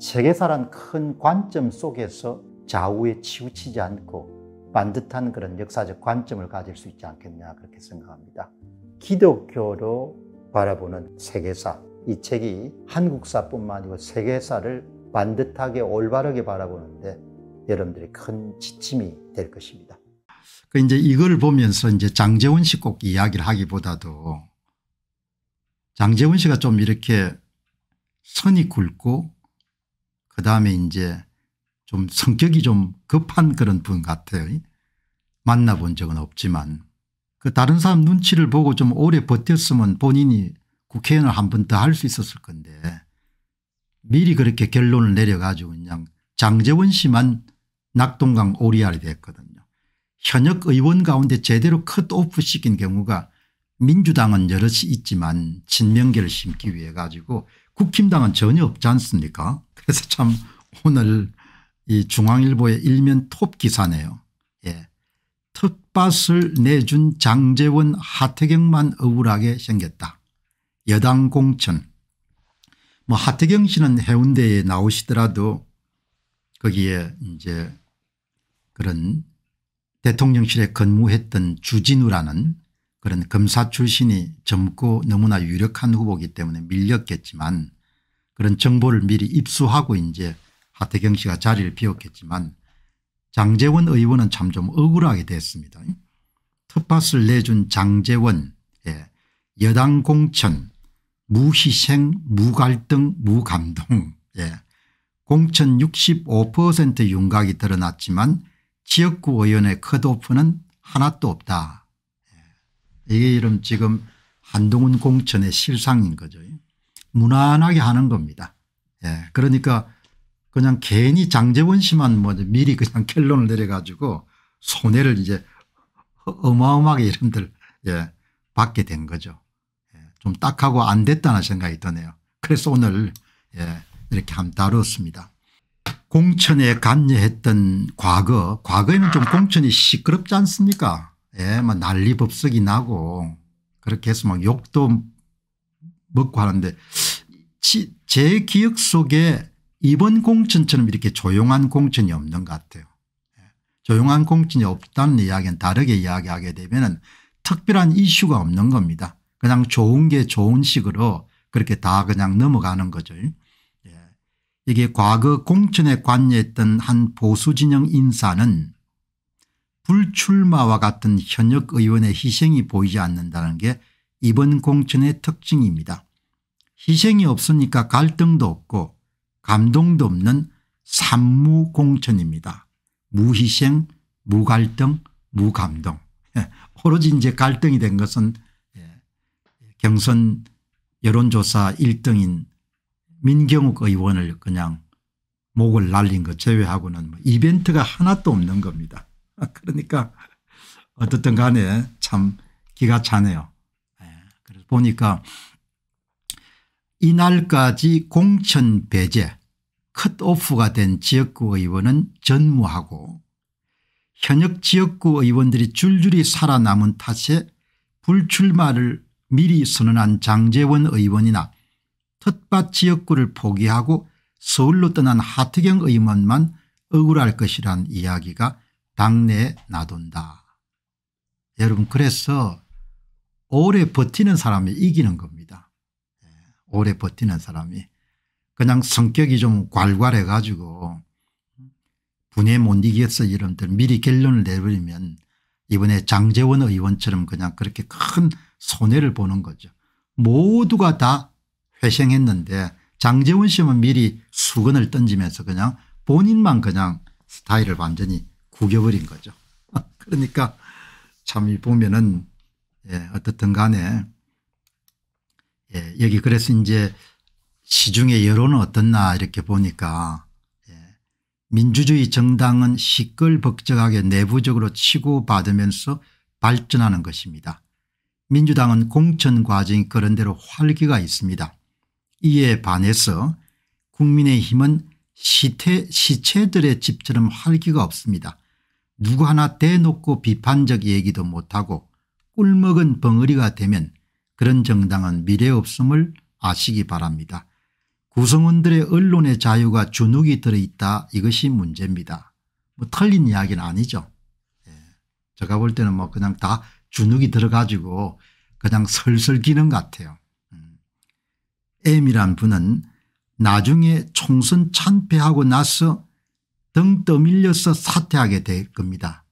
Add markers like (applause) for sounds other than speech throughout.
세계사란 큰 관점 속에서 좌우에 치우치지 않고 반듯한 그런 역사적 관점을 가질 수 있지 않겠냐 그렇게 생각합니다. 기독교로 바라보는 세계사 이 책이 한국사뿐만 아니고 세계사를 반듯하게 올바르게 바라보는데 여러분들이 큰 지침이 될 것입니다. 그 이제 이걸 보면서 이제 장재원 씨꼭 이야기를 하기보다도 장재원 씨가 좀 이렇게 선이 굵고 그다음에 이제 좀 성격이 좀 급한 그런 분 같아요. 만나본 적은 없지만 그 다른 사람 눈치를 보고 좀 오래 버텼으면 본인이 국회의원을 한 번 더 할 수 있었을 건데 미리 그렇게 결론을 내려가지고 그냥 장재원 씨만 낙동강 오리알이 됐거든요. 현역 의원 가운데 제대로 컷오프 시킨 경우가 민주당은 여럿이 있지만 친명계를 심기 위해 가지고 국힘당은 전혀 없지 않습니까 그래서 참 오늘 이 중앙일보의 일면 톱 기사네요. 예. 텃밭을 내준 장재원 하태경만 억울하게 생겼다. 여당 공천 뭐 하태경 씨는 해운대에 나오시더라도 거기에 이제 그런 대통령실에 근무했던 주진우라는 그런 검사 출신이 젊고 너무나 유력한 후보기 때문에 밀렸겠지만 그런 정보를 미리 입수하고 이제 하태경 씨가 자리를 비웠겠지만 장재원 의원은 참 좀 억울하게 됐습니다. 텃밭을 내준 장재원 예, 여당 공천 무희생 무갈등 무감동 예, 공천 65% 윤곽이 드러났지만 지역구 의원의 컷오프는 하나도 없다. 이게 이름 지금 한동훈 공천의 실상인 거죠. 무난하게 하는 겁니다. 예. 그러니까 그냥 괜히 장재원 씨만 뭐 미리 그냥 (laughs) 결론을 내려가지고 손해를 이제 어마어마하게 이름들 예. 받게 된 거죠. 예. 좀 딱하고 안 됐다는 생각이 드네요. 그래서 오늘 예. 이렇게 함 다뤘습니다. 공천에 관여했던 과거 과거에는 좀 공천이 시끄럽지 않습니까 예, 막 뭐 난리 법석이 나고 그렇게 해서 막 욕도 먹고 하는데 제 기억 속에 이번 공천처럼 이렇게 조용한 공천이 없는 것 같아요. 예, 조용한 공천이 없다는 이야기는 다르게 이야기하게 되면 특별한 이슈가 없는 겁니다. 그냥 좋은 게 좋은 식으로 그렇게 다 그냥 넘어가는 거죠. 예, 이게 과거 공천에 관여했던 한 보수진영 인사는 불출마와 같은 현역 의원의 희생이 보이지 않는다는 게 이번 공천의 특징입니다. 희생이 없으니까 갈등도 없고 감동도 없는 산무공천입니다. 무희생 무갈등 무감동 예, 오로지 이제 갈등이 된 것은 예, 경선 여론조사 1등인 민경욱 의원을 그냥 목을 날린 것 제외하고는 뭐 이벤트가 하나도 없는 겁니다. (laughs) 그러니까 어떻든 간에 참 기가 차네요. 예, 그래서 보니까 이날까지 공천 배제 컷오프가 된 지역구 의원은 전무하고 현역 지역구 의원들이 줄줄이 살아남은 탓에 불출마를 미리 선언한 장재원 의원이나 텃밭 지역구를 포기하고 서울로 떠난 하태경 의원만 억울할 것이란 이야기가 당내 놔둔다. 여러분 그래서 오래 버티는 사람이 이기는 겁니다. 예, 오래 버티는 사람이 그냥 성격이 좀 괄괄해 가지고 분해 못 이겼어 이런들 미리 결론을 내버리면 이번에 장재원 의원처럼 그냥 그렇게 큰 손해를 보는 거죠. 모두가 다 회생했는데 장재원 씨는 미리 수건을 던지면서 그냥 본인만 그냥 스타일을 완전히 구겨버린 거죠. (laughs) 그러니까 참 보면은 예, 어떻든 간에 예, 여기 그래서 이제 시중의 여론은 어떻나 이렇게 보니까 예, 민주주의 정당은 시끌벅적하게 내부적으로 치고받으면서 발전하는 것입니다. 민주당은 공천 과정이 그런대로 활기가 있습니다. 이에 반해서 국민의힘은 시체, 시체들의 집처럼 활기가 없습니다. 누구 하나 대놓고 비판적 얘기도 못하고 꿀먹은 벙어리가 되면 그런 정당은 미래 없음을 아시기 바랍니다. 구성원들의 언론의 자유가 주눅이 들어있다 이것이 문제입니다. 뭐 틀린 이야기는 아니죠. 예. 제가 볼 때는 뭐 그냥 다 주눅이 들어가지고 그냥 설설 기는 같아요. 음. M이란 분은 나중에 총선 참패하고 나서 등 떠밀려서 사퇴하게 될 겁니다.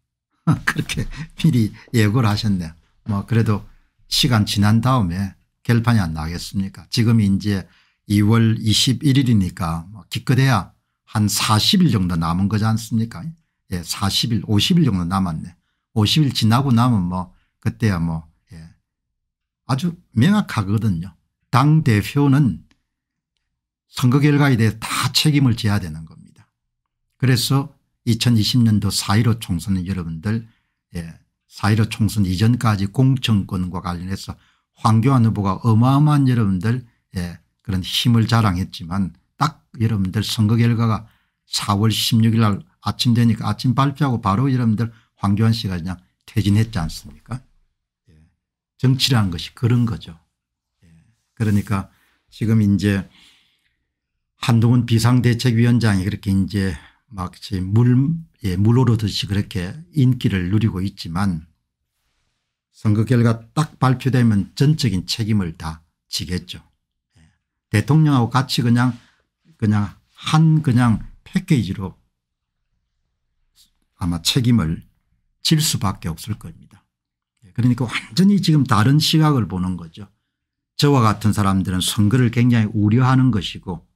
(laughs) 그렇게 미리 예고를 하셨네요. 뭐 그래도 시간 지난 다음에 결판이 안 나겠습니까 지금이 제 2월 21일이니까 뭐 기껏해야 한 40일 정도 남은 거지 않습니까 예, 40일 50일 정도 남았네. 50일 지나고 나면 뭐 그때야 뭐 예, 아주 명확하거든요. 당 대표는 선거 결과에 대해 다 책임을 져야 되는 거 그래서 2020년도 4.15 총선은 여러분들 예, 4.15 총선 이전까지 공천권과 관련해서 황교안 후보가 어마어마한 여러분들 예, 그런 힘을 자랑했지만 딱 여러분들 선거 결과가 4월 16일 날 아침 되니까 아침 발표하고 바로 여러분들 황교안 씨가 그냥 퇴진했지 않습니까 예. 정치라는 것이 그런 거죠. 예. 그러니까 지금 이제 한동훈 비상대책위원장이 그렇게 이제 막 물, 예, 물 오르듯이 그렇게 인기를 누리고 있지만 선거 결과 딱 발표되면 전적인 책임을 다 지겠죠. 예. 대통령하고 같이 그냥 그냥 한 그냥 패키지로 아마 책임을 질 수밖에 없을 겁니다. 예, 그러니까 완전히 지금 다른 시각을 보는 거죠. 저와 같은 사람들은 선거를 굉장히 우려하는 것이고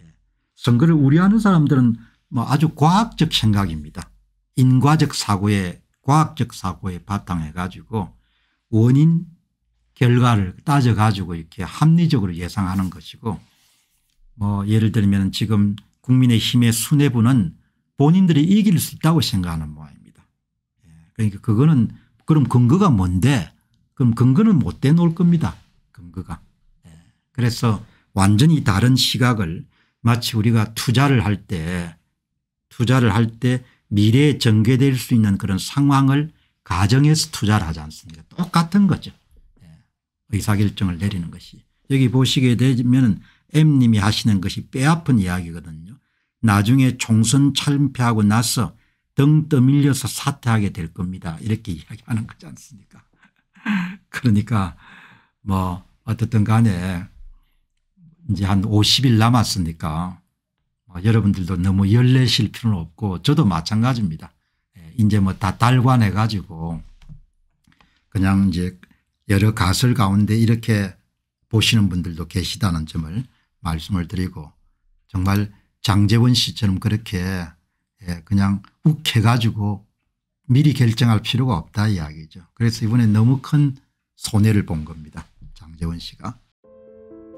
예, 선거를 우려하는 사람들은 뭐 아주 과학적 생각입니다. 인과적 사고에 과학적 사고에 바탕해 가지고 원인 결과를 따져 가지고 이렇게 합리적으로 예상하는 것이고 뭐 예를 들면 지금 국민의힘의 수뇌부는 본인들이 이길 수 있다고 생각하는 모양입니다. 예, 그러니까 그거는 그럼 근거가 뭔데 그럼 근거는 못 대놓을 겁니다. 근거가. 예, 그래서 완전히 다른 시각을 마치 우리가 투자를 할때 투자를 할 때 미래에 전개될 수 있는 그런 상황을 가정에서 투자를 하지 않습니까 똑같은 거죠. 예. 의사결정을 내리는 것이. 여기 보시게 되면 M님이 하시는 것이 뼈아픈 이야기거든요. 나중에 총선 참패하고 나서 등 떠밀려서 사퇴하게 될 겁니다. 이렇게 (laughs) 이야기하는 거지 않습니까 (laughs) 그러니까 뭐 어떻든 간에 이제 한 50일 남았으니까 어, 여러분들도 너무 열내실 필요는 없고 저도 마찬가지입니다. 예, 이제 뭐 다 달관해 가지고 그냥 이제 여러 가설 가운데 이렇게 보시는 분들도 계시다는 점을 말씀을 드리고 정말 장재원 씨처럼 그렇게 예, 그냥 욱해가지고 미리 결정할 필요가 없다 이야기죠. 그래서 이번에 너무 큰 손해를 본 겁니다. 장재원 씨가.